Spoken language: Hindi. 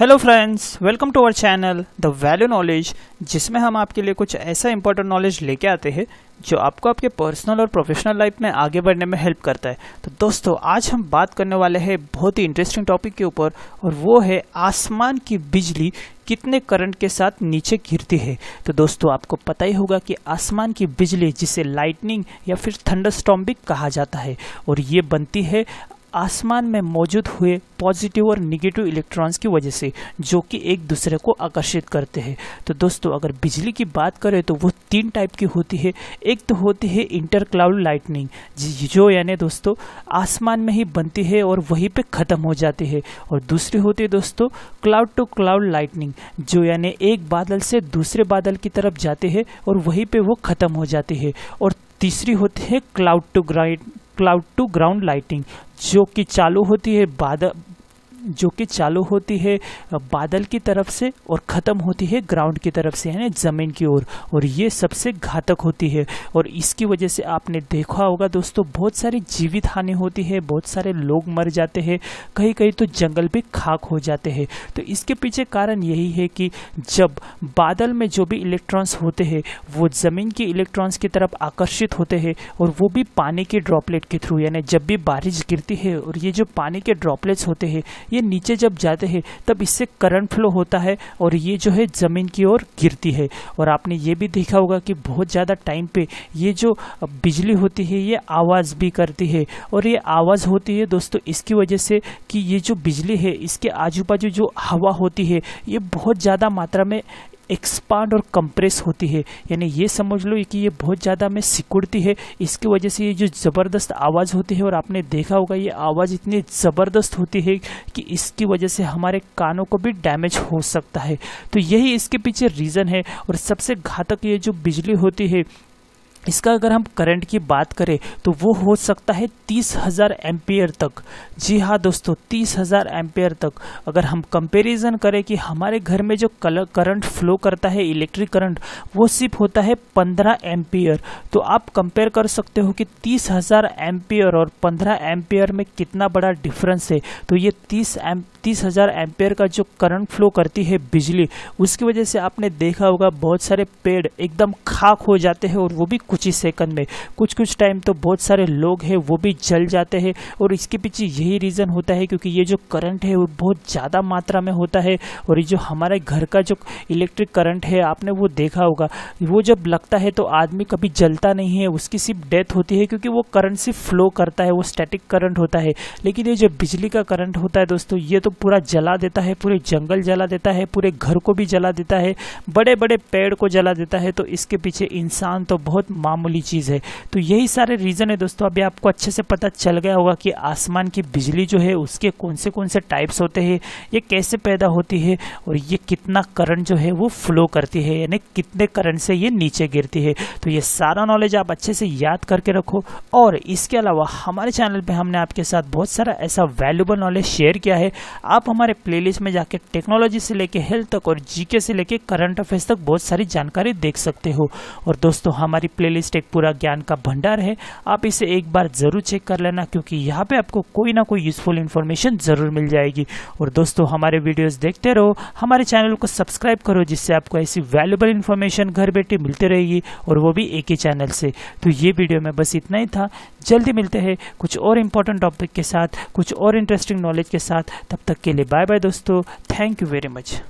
hello friends welcome to our channel the value knowledge जिसमें हम आपके लिए कुछ ऐसा इंपॉर्टेंट नॉलेज लेके आते हैं जो आपको आपके पर्सनल और प्रोफेशनल लाइफ में आगे बढ़ने में हेल्प करता है तो दोस्तों आज हम बात करने वाले हैं बहुत ही इंटरेस्टिंग टॉपिक के ऊपर और वो है आसमान की बिजली कितने करंट के साथ नीचे गिरती है तो दोस्तों आपको पता ही होगा कि आसमान की बिजली जिसे लाइटनिंग या फिर थंडर भी कहा जाता है और ये बनती है आसमान में मौजूद हुए पॉजिटिव और निगेटिव इलेक्ट्रॉन्स की वजह से जो कि एक दूसरे को आकर्षित करते हैं तो दोस्तों अगर बिजली की बात करें तो वो तीन टाइप की होती है एक तो होती है इंटर क्लाउड लाइटनिंग जो यानी दोस्तों आसमान में ही बनती है और वहीं पे ख़त्म हो जाती है और दूसरी होती है दोस्तों क्लाउड टू क्लाउड लाइटनिंग जो यानी एक बादल से दूसरे बादल की तरफ जाते हैं और वहीं पर वो ख़त्म हो जाती है और तीसरी होती है cloud to ground cloud to ground lighting जो कि चालू होती है बादल जो कि चालू होती है बादल की तरफ से और ख़त्म होती है ग्राउंड की तरफ से यानी ज़मीन की ओर और ये सबसे घातक होती है और इसकी वजह से आपने देखा होगा दोस्तों बहुत सारी जीवित हानि होती है बहुत सारे लोग मर जाते हैं कहीं कहीं तो जंगल भी खाक हो जाते हैं तो इसके पीछे कारण यही है कि जब बादल में जो भी इलेक्ट्रॉन्स होते हैं वो ज़मीन के इलेक्ट्रॉन्स की तरफ आकर्षित होते हैं और वो भी पानी के ड्रॉपलेट के थ्रू यानी जब भी बारिश गिरती है और ये जो पानी के ड्रॉपलेट्स होते हैं ये नीचे जब जाते हैं तब इससे करंट फ्लो होता है और ये जो है ज़मीन की ओर गिरती है और आपने ये भी देखा होगा कि बहुत ज़्यादा टाइम पे ये जो बिजली होती है ये आवाज़ भी करती है और ये आवाज़ होती है दोस्तों इसकी वजह से कि ये जो बिजली है इसके आजू बाजू जो हवा होती है ये बहुत ज़्यादा मात्रा में एक्सपांड और कंप्रेस होती है यानी ये समझ लो कि ये बहुत ज़्यादा में सिकुड़ती है इसकी वजह से ये जो ज़बरदस्त आवाज़ होती है और आपने देखा होगा ये आवाज़ इतनी ज़बरदस्त होती है कि इसकी वजह से हमारे कानों को भी डैमेज हो सकता है तो यही इसके पीछे रीज़न है और सबसे घातक ये जो बिजली होती है इसका अगर हम करंट की बात करें तो वो हो सकता है तीस हज़ार एम्पियर तक जी हाँ दोस्तों तीस हज़ार एम्पियर तक अगर हम कंपैरिजन करें कि हमारे घर में जो कलर करंट फ्लो करता है इलेक्ट्रिक करंट वो सिर्फ होता है पंद्रह एम्पियर तो आप कंपेयर कर सकते हो कि तीस हज़ार एम्पियर और पंद्रह एम्पियर में कितना बड़ा डिफरेंस है तो ये तीस तीस हज़ार एम्पेयर का जो करंट फ्लो करती है बिजली उसकी वजह से आपने देखा होगा बहुत सारे पेड़ एकदम खाक हो जाते हैं और वो भी कुछ ही सेकंड में कुछ कुछ टाइम तो बहुत सारे लोग हैं वो भी जल जाते हैं और इसके पीछे यही रीज़न होता है क्योंकि ये जो करंट है वो बहुत ज़्यादा मात्रा में होता है और ये जो हमारे घर का जो इलेक्ट्रिक करंट है आपने वो देखा होगा वो जब लगता है तो आदमी कभी जलता नहीं है उसकी सिर्फ डेथ होती है क्योंकि वो करंट सिर्फ फ्लो करता है वो स्टैटिक करंट होता है लेकिन ये जो बिजली का करंट होता है दोस्तों ये तो पूरा जला देता है पूरे जंगल जला देता है पूरे घर को भी जला देता है बड़े बड़े पेड़ को जला देता है तो इसके पीछे इंसान तो बहुत मामूली चीज़ है तो यही सारे रीज़न है दोस्तों अभी आपको अच्छे से पता चल गया होगा कि आसमान की बिजली जो है उसके कौन से कौन से टाइप्स होते हैं ये कैसे पैदा होती है और ये कितना करंट जो है वो फ्लो करती है यानी कितने करंट से ये नीचे गिरती है तो ये सारा नॉलेज आप अच्छे से याद करके रखो और इसके अलावा हमारे चैनल पे हमने आपके साथ बहुत सारा ऐसा वैल्यूबल नॉलेज शेयर किया है आप हमारे प्लेलिस्ट में जाके टेक्नोलॉजी से लेके हेल्थ तक और जीके से लेके करंट अफेयर्स तक बहुत सारी जानकारी देख सकते हो और दोस्तों हमारी प्लेलिस्ट एक पूरा ज्ञान का भंडार है आप इसे एक बार ज़रूर चेक कर लेना क्योंकि यहाँ पर आपको कोई ना कोई यूज़फुल इन्फॉर्मेशन ज़रूर मिल जाएगी और दोस्तों हमारे वीडियोज़ देखते रहो हमारे चैनल को सब्सक्राइब करो जिससे आपको ऐसी वैल्यूबल इन्फॉर्मेशन घर बैठे मिलते रहेगी और वो भी एक ही चैनल से तो ये वीडियो में बस इतना ही था जल्दी मिलते हैं कुछ और इम्पोर्टेंट टॉपिक के साथ कुछ और इंटरेस्टिंग नॉलेज के साथ तब तक के लिए बाय बाय दोस्तों थैंक यू वेरी मच